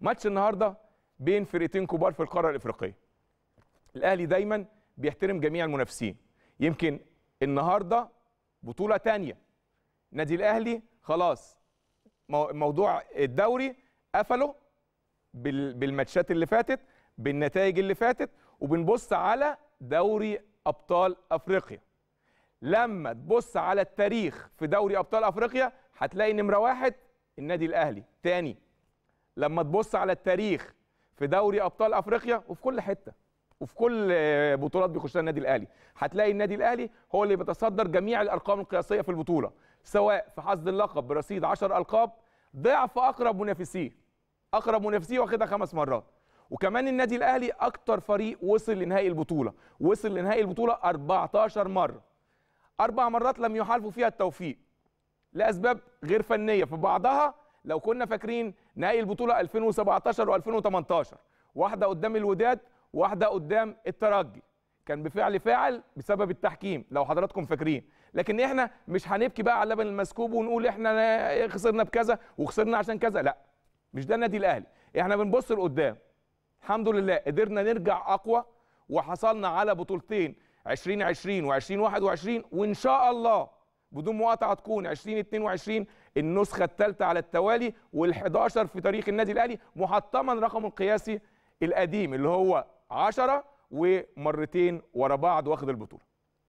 ماتش النهارده بين فرقتين كبار في القاره الافريقيه الاهلي دايما بيحترم جميع المنافسين يمكن النهارده بطوله تانية نادي الاهلي خلاص موضوع الدوري قفله بالماتشات اللي فاتت بالنتائج اللي فاتت وبنبص على دوري ابطال افريقيا لما تبص على التاريخ في دوري ابطال افريقيا هتلاقي نمره واحد النادي الاهلي تاني لما تبص على التاريخ في دوري ابطال افريقيا وفي كل حته وفي كل بطولات بيخشها النادي الاهلي هتلاقي النادي الاهلي هو اللي بيتصدر جميع الارقام القياسيه في البطوله سواء في حصد اللقب برصيد 10 القاب ضعف اقرب منافسيه اقرب منافسيه واخدها خمس مرات وكمان النادي الاهلي اكتر فريق وصل لنهائي البطوله وصل لنهائي البطوله 14 مره اربع مرات لم يحالفوا فيها التوفيق لاسباب غير فنيه في بعضها لو كنا فاكرين نهائي البطوله 2017 و2018 واحده قدام الوداد واحده قدام الترجي كان بفعل فاعل بسبب التحكيم لو حضراتكم فاكرين لكن احنا مش هنبكي بقى على اللبن المسكوب ونقول احنا خسرنا بكذا وخسرنا عشان كذا لا مش ده النادي الاهلي احنا بنبص لقدام الحمد لله قدرنا نرجع اقوى وحصلنا على بطولتين 2020 و2021 وان شاء الله بدون مقاطعه تكون 2022 النسخه الثالثه على التوالي وال11 في تاريخ النادي الاهلي محطما رقمه القياسي القديم اللي هو 10 ومرتين ورا بعض واخد البطوله